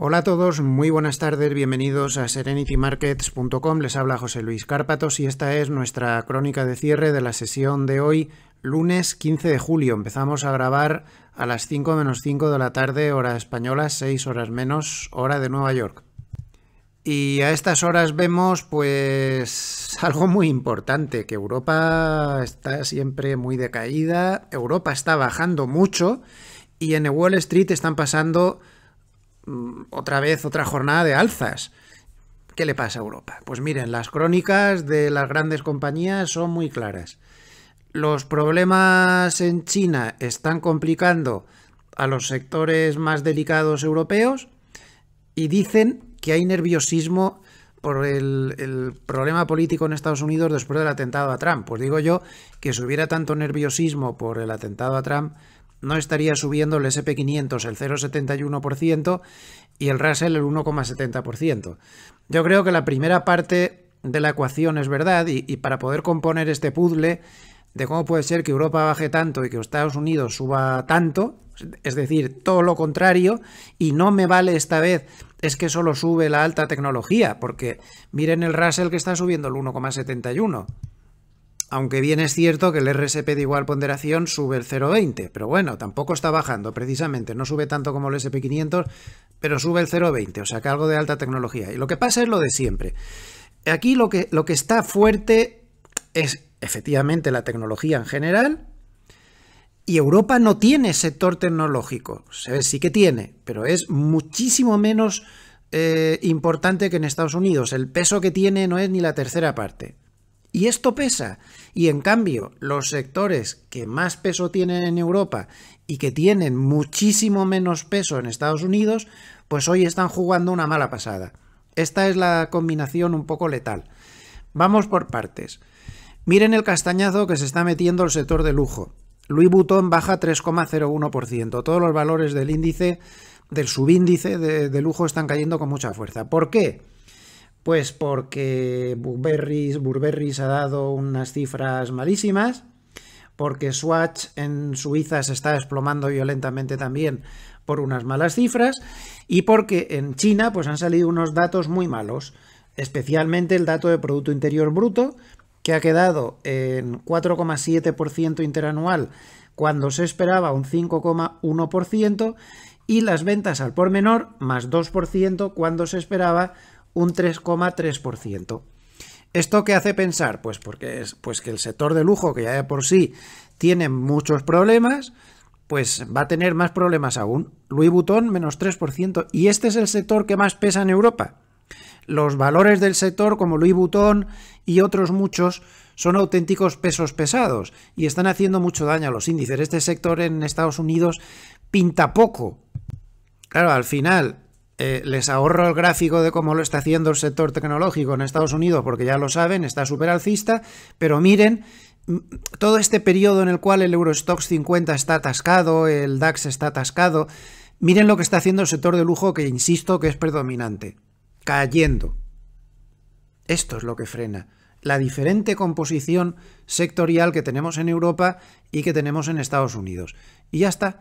Hola a todos, muy buenas tardes, bienvenidos a serenitymarkets.com. Les habla José Luis Cárpatos y esta es nuestra crónica de cierre de la sesión de hoy, lunes 15 de julio. Empezamos a grabar a las 5 menos 5 de la tarde, hora española, 6 horas menos, hora de Nueva York. Y a estas horas vemos pues algo muy importante, que Europa está siempre muy decaída, Europa está bajando mucho y en Wall Street están pasando Mm, otra vez otra jornada de alzas. ¿Qué le pasa a Europa? Pues miren, las crónicas de las grandes compañías son muy claras. Los problemas en China están complicando a los sectores más delicados europeos y dicen que hay nerviosismo por el, problema político en Estados Unidos después del atentado a Trump. Pues digo yo que si hubiera tanto nerviosismo por el atentado a Trump, no estaría subiendo el SP500 el 0,71% y el Russell el 1,70%. Yo creo que la primera parte de la ecuación es verdad y, para poder componer este puzzle de cómo puede ser que Europa baje tanto y que Estados Unidos suba tanto, es decir, todo lo contrario, y no me vale esta vez es que solo sube la alta tecnología, porque miren el Russell que está subiendo el 1,71. Aunque bien es cierto que el RSP de igual ponderación sube el 0,20, pero bueno, tampoco está bajando precisamente, no sube tanto como el SP500, pero sube el 0,20, o sea que algo de alta tecnología. Y lo que pasa es lo de siempre. Aquí lo que, lo que está fuerte es efectivamente la tecnología en general, y Europa no tiene sector tecnológico. Sí que tiene, pero es muchísimo menos eh, importante que en Estados Unidos. El peso que tiene no es ni la tercera parte. Y esto pesa. Y en cambio, los sectores que más peso tienen en Europa y que tienen muchísimo menos peso en Estados Unidos, pues hoy están jugando una mala pasada. Esta es la combinación un poco letal. Vamos por partes. Miren el castañazo que se está metiendo el sector de lujo. Louis Vuitton baja 3,01%. Todos los valores del índice, del subíndice de lujo están cayendo con mucha fuerza. ¿Por qué? Pues porque Burberry, se ha dado unas cifras malísimas, porque Swatch en Suiza se está desplomando violentamente también por unas malas cifras, y porque en China pues han salido unos datos muy malos, especialmente el dato de Producto Interior Bruto, que ha quedado en 4,7% interanual cuando se esperaba un 5,1%, y las ventas al por menor más 2% cuando se esperaba un 3,3%. ¿Esto qué hace pensar? Pues porque es pues que el sector de lujo, que ya de por sí tiene muchos problemas, pues va a tener más problemas aún. Louis Vuitton menos 3% y este es el sector que más pesa en Europa. Los valores del sector como Louis Vuitton y otros muchos son auténticos pesos pesados y están haciendo mucho daño a los índices. Este sector en Estados Unidos pinta poco. Claro, al final eh, les ahorro el gráfico de cómo lo está haciendo el sector tecnológico en Estados Unidos, porque ya lo saben, está súper alcista, pero miren mm, todo este periodo en el cual el Eurostox 50 está atascado, el DAX está atascado, miren lo que está haciendo el sector de lujo que insisto que es predominante, cayendo. Esto es lo que frena la diferente composición sectorial que tenemos en Europa y que tenemos en Estados Unidos. Y ya está,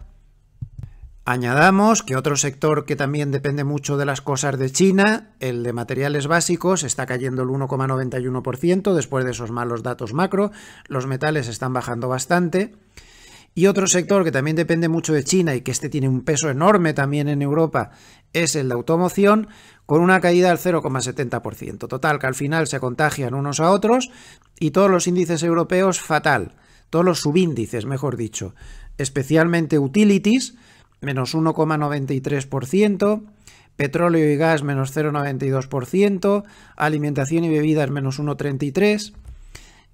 Añadamos que otro sector que también depende mucho de las cosas de China, el de materiales básicos, está cayendo el 1,91% después de esos malos datos macro, los metales están bajando bastante. Y otro sector que también depende mucho de China y que este tiene un peso enorme también en Europa es el de automoción, con una caída del 0,70%. Total, que al final se contagian unos a otros y todos los índices europeos fatal, todos los subíndices, mejor dicho, especialmente utilities, menos 1,93%, petróleo y gas menos 0,92%, alimentación y bebidas menos 1,33%.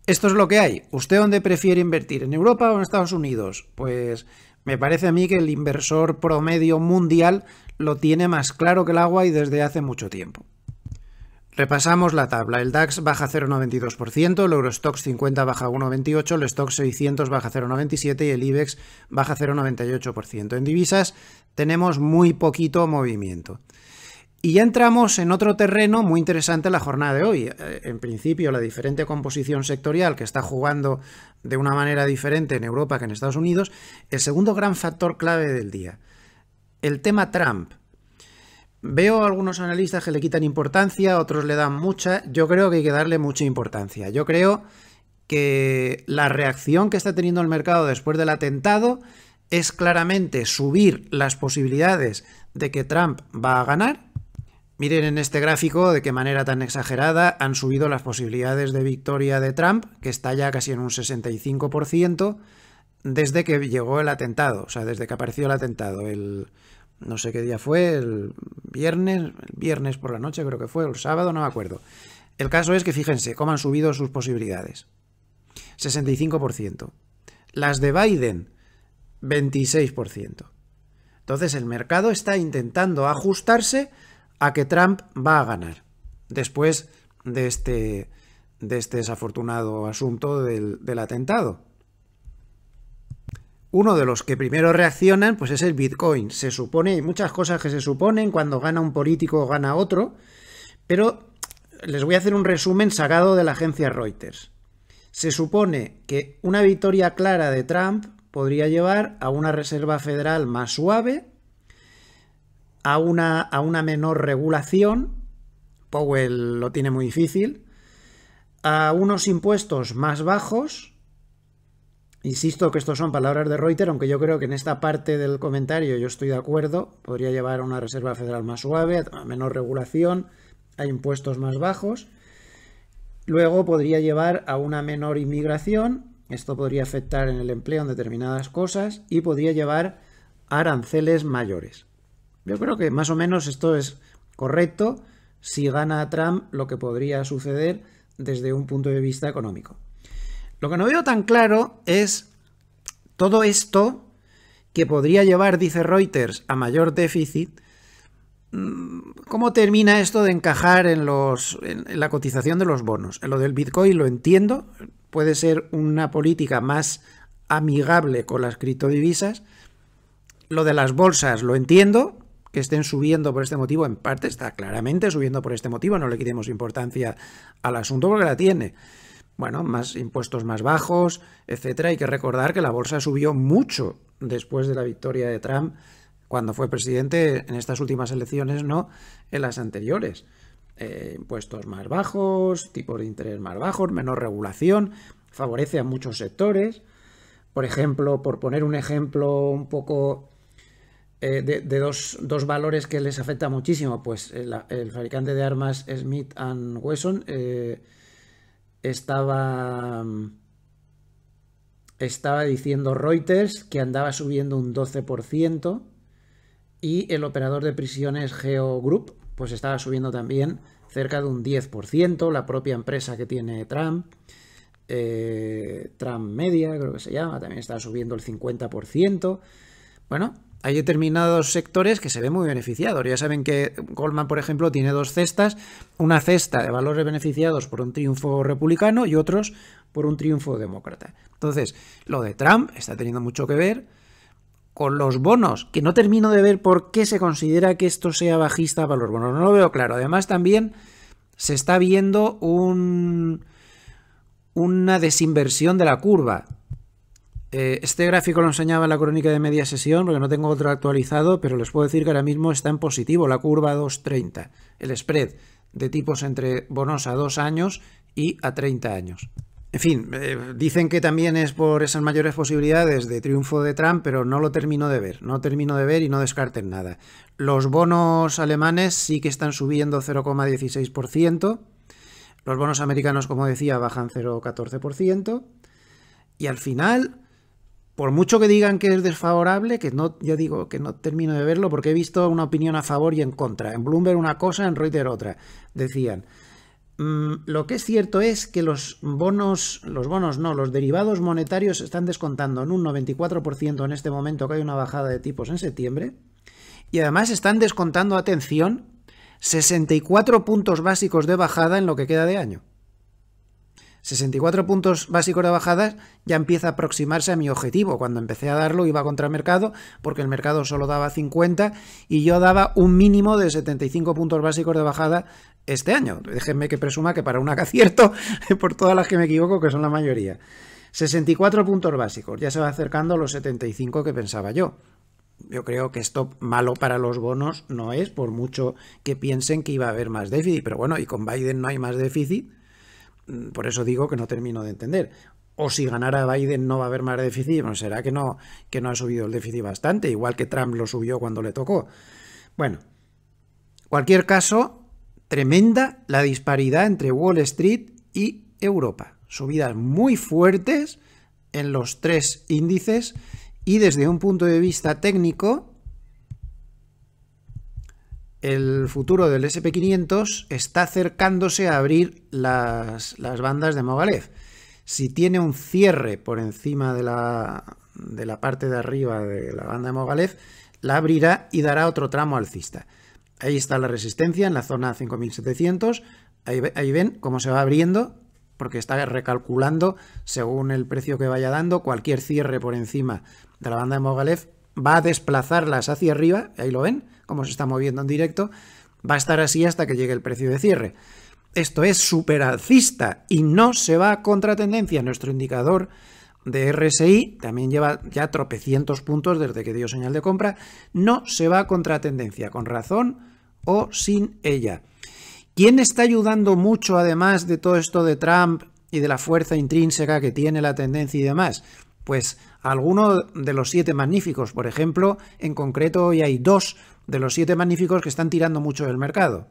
Esto es lo que hay. ¿Usted dónde prefiere invertir? ¿En Europa o en Estados Unidos? Pues me parece a mí que el inversor promedio mundial lo tiene más claro que el agua y desde hace mucho tiempo. Repasamos la tabla. El DAX baja 0,92%, el Eurostox 50 baja 1,28%, el Stock 600 baja 0,97% y el IBEX baja 0,98%. En divisas tenemos muy poquito movimiento. Y ya entramos en otro terreno muy interesante la jornada de hoy. Eh, en principio, la diferente composición sectorial que está jugando de una manera diferente en Europa que en Estados Unidos. El segundo gran factor clave del día, el tema Trump. Veo algunos analistas que le quitan importancia, otros le dan mucha. Yo creo que hay que darle mucha importancia. Yo creo que la reacción que está teniendo el mercado después del atentado es claramente subir las posibilidades de que Trump va a ganar. Miren en este gráfico de qué manera tan exagerada han subido las posibilidades de victoria de Trump, que está ya casi en un 65% desde que llegó el atentado, o sea, desde que apareció el atentado. El, no sé qué día fue, el viernes, el viernes por la noche creo que fue, el sábado, no me acuerdo. El caso es que fíjense cómo han subido sus posibilidades. 65%. Las de Biden, 26%. Entonces el mercado está intentando ajustarse a que Trump va a ganar después de este, de este desafortunado asunto del, del atentado uno de los que primero reaccionan, pues es el Bitcoin. Se supone, hay muchas cosas que se suponen cuando gana un político o gana otro, pero les voy a hacer un resumen sacado de la agencia Reuters. Se supone que una victoria clara de Trump podría llevar a una reserva federal más suave, a una, a una menor regulación, Powell lo tiene muy difícil, a unos impuestos más bajos, Insisto que estos son palabras de Reuters, aunque yo creo que en esta parte del comentario yo estoy de acuerdo, podría llevar a una reserva federal más suave, a menor regulación, a impuestos más bajos. Luego podría llevar a una menor inmigración, esto podría afectar en el empleo en determinadas cosas y podría llevar a aranceles mayores. Yo creo que más o menos esto es correcto si gana Trump lo que podría suceder desde un punto de vista económico. Lo que no veo tan claro es todo esto que podría llevar, dice Reuters, a mayor déficit, mm, ¿cómo termina esto de encajar en, la cotización de los bonos? lo del Bitcoin lo entiendo, puede ser una política más amigable con las criptodivisas. Lo de las bolsas lo entiendo, que estén subiendo por este motivo, en parte está claramente subiendo por este motivo, no le quitemos importancia al asunto porque la tiene bueno, más impuestos más bajos, etcétera. Hay que recordar que la bolsa subió mucho después de la victoria de Trump cuando fue presidente en estas últimas elecciones, no en las anteriores. Eh, impuestos más bajos, tipos de interés más bajos, menor regulación, favorece a muchos sectores. Por ejemplo, por poner un ejemplo un poco eh, de, dos, dos, valores que les afecta muchísimo, pues eh, el, fabricante de armas Smith Wesson estaba, estaba diciendo Reuters que andaba subiendo un 12% y el operador de prisiones Geo Group pues estaba subiendo también cerca de un 10%, la propia empresa que tiene Trump, eh, Trump Media creo que se llama, también está subiendo el 50%. Bueno, hay determinados sectores que se ven muy beneficiados. Ya saben que Goldman, por ejemplo, tiene dos cestas, una cesta de valores beneficiados por un triunfo republicano y otros por un triunfo demócrata. Entonces, lo de Trump está teniendo mucho que ver con los bonos, que no termino de ver por qué se considera que esto sea bajista para los bonos. No lo veo claro. Además, también se está viendo un, una desinversión de la curva. Eh, este gráfico lo enseñaba en la crónica de media sesión, porque no tengo otro actualizado, pero les puedo decir que ahora mismo está en positivo la curva 230, el spread de tipos entre bonos a 2 años y a 30 años. En fin, eh, dicen que también es por esas mayores posibilidades de triunfo de Trump, pero no lo termino de ver, no termino de ver y no descarten nada. Los bonos alemanes sí que están subiendo 0,16%, los bonos americanos, como decía, bajan 0,14%, y al final por mucho que digan que es desfavorable, que no, digo que no termino de verlo porque he visto una opinión a favor y en contra. En Bloomberg una cosa, en Reuters otra. Decían, mm, lo que es cierto es que los bonos, los bonos no, los derivados monetarios están descontando en un 94% en este momento que hay una bajada de tipos en septiembre. Y además están descontando, atención, 64 puntos básicos de bajada en lo que queda de año. 64 puntos básicos de bajadas ya empieza a aproximarse a mi objetivo. Cuando empecé a darlo iba contra el mercado porque el mercado solo daba 50 y yo daba un mínimo de 75 puntos básicos de bajada este año. Déjenme que presuma que para una que acierto, por todas las que me equivoco, que son la mayoría. 64 puntos básicos, ya se va acercando a los 75 que pensaba yo yo creo que esto malo para los bonos no es, por mucho que piensen que iba a haber más déficit. Pero bueno, y con Biden no hay más déficit, Mm, por eso digo que no termino de entender. O si ganara Biden no va a haber más déficit, bueno, pues será que no, que no ha subido el déficit bastante, igual que Trump lo subió cuando le tocó. Bueno, cualquier caso, tremenda la disparidad entre Wall Street y Europa. Subidas muy fuertes en los tres índices y desde un punto de vista técnico, el futuro del SP500 está acercándose a abrir las, bandas de Mogalev. Si tiene un cierre por encima de la, de la parte de arriba de la banda de Mogalev, la abrirá y dará otro tramo alcista. Ahí está la resistencia en la zona 5700. Ahí, ahí, ven cómo se va abriendo, porque está recalculando según el precio que vaya dando. Cualquier cierre por encima de la banda de Mogalev va a desplazarlas hacia arriba, ahí lo ven, como se está moviendo en directo, va a estar así hasta que llegue el precio de cierre. Esto es super alcista y no se va contra contratendencia. Nuestro indicador de RSI también lleva ya tropecientos puntos desde que dio señal de compra. No se va a contratendencia, con razón o sin ella. ¿Quién está ayudando mucho además de todo esto de Trump y de la fuerza intrínseca que tiene la tendencia y demás? Pues alguno de los siete magníficos, por ejemplo, en concreto hoy hay dos de los siete magníficos que están tirando mucho del mercado.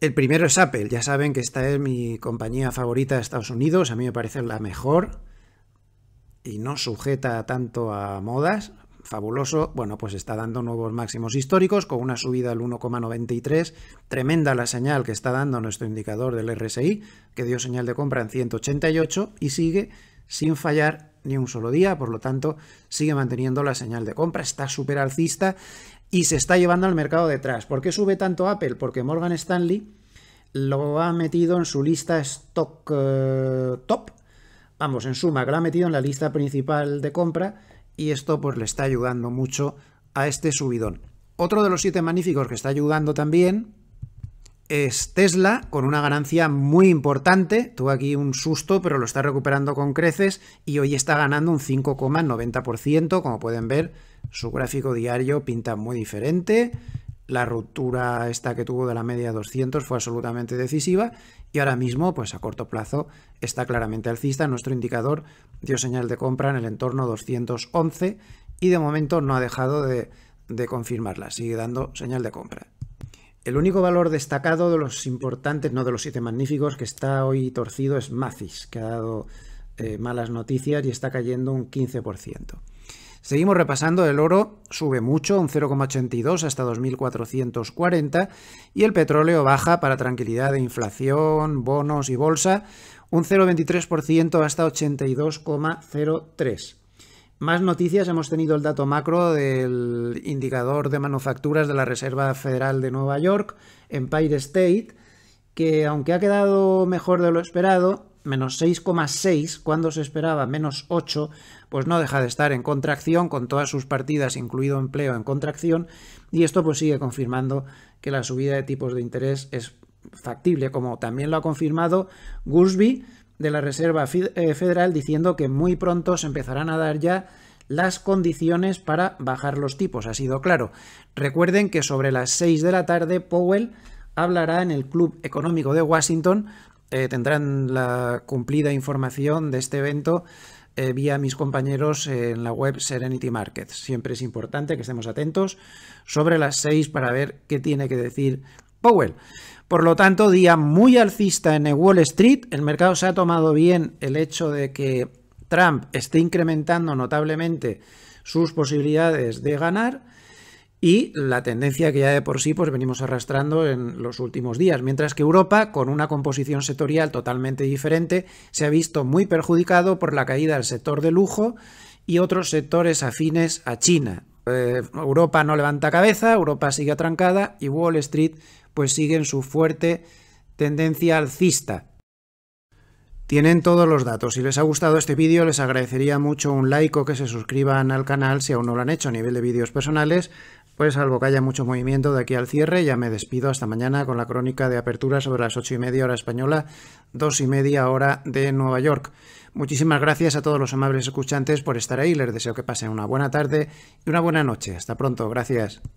El primero es Apple, ya saben que esta es mi compañía favorita de Estados Unidos, a mí me parece la mejor y no sujeta tanto a modas, fabuloso, bueno, pues está dando nuevos máximos históricos con una subida al 1,93, tremenda la señal que está dando nuestro indicador del RSI, que dio señal de compra en 188 y sigue sin fallar ni un solo día, por lo tanto sigue manteniendo la señal de compra, está súper alcista y se está llevando al mercado detrás. ¿Por qué sube tanto Apple? Porque Morgan Stanley lo ha metido en su lista stock eh, top, vamos, en suma, lo ha metido en la lista principal de compra y esto pues le está ayudando mucho a este subidón. Otro de los siete magníficos que está ayudando también es Tesla con una ganancia muy importante. Tuvo aquí un susto, pero lo está recuperando con creces y hoy está ganando un 5,90%. Como pueden ver, su gráfico diario pinta muy diferente. La ruptura esta que tuvo de la media 200 fue absolutamente decisiva y ahora mismo, pues a corto plazo, está claramente alcista. Nuestro indicador dio señal de compra en el entorno 211 y de momento no ha dejado de, de confirmarla, sigue dando señal de compra. El único valor destacado de los importantes, no de los siete magníficos, que está hoy torcido es Macis, que ha dado eh, malas noticias y está cayendo un 15%. Seguimos repasando, el oro sube mucho, un 0,82 hasta 2.440 y el petróleo baja para tranquilidad de inflación, bonos y bolsa, un 0,23% hasta 82,03. Más noticias, hemos tenido el dato macro del indicador de manufacturas de la Reserva Federal de Nueva York, Empire State, que aunque ha quedado mejor de lo esperado, menos 6,6 cuando se esperaba menos 8, pues no deja de estar en contracción con todas sus partidas, incluido empleo, en contracción, y esto pues sigue confirmando que la subida de tipos de interés es factible, como también lo ha confirmado Gusby, de la Reserva eh, Federal diciendo que muy pronto se empezarán a dar ya las condiciones para bajar los tipos, ha sido claro. Recuerden que sobre las 6 de la tarde Powell hablará en el Club Económico de Washington, eh, tendrán la cumplida información de este evento eh, vía mis compañeros en la web Serenity Markets. Siempre es importante que estemos atentos sobre las 6 para ver qué tiene que decir Powell. Por lo tanto, día muy alcista en Wall Street. El mercado se ha tomado bien el hecho de que Trump esté incrementando notablemente sus posibilidades de ganar y la tendencia que ya de por sí pues venimos arrastrando en los últimos días, mientras que Europa, con una composición sectorial totalmente diferente, se ha visto muy perjudicado por la caída del sector de lujo y otros sectores afines a China. Eh, Europa no levanta cabeza, Europa sigue atrancada y Wall Street pues sigue en su fuerte tendencia alcista. Tienen todos los datos. Si les ha gustado este vídeo, les agradecería mucho un like o que se suscriban al canal si aún no lo han hecho a nivel de vídeos personales. Pues salvo que haya mucho movimiento de aquí al cierre, ya me despido hasta mañana con la crónica de apertura sobre las 8 y media hora española, 2 y media hora de Nueva York. Muchísimas gracias a todos los amables escuchantes por estar ahí. Les deseo que pasen una buena tarde y una buena noche. Hasta pronto. Gracias.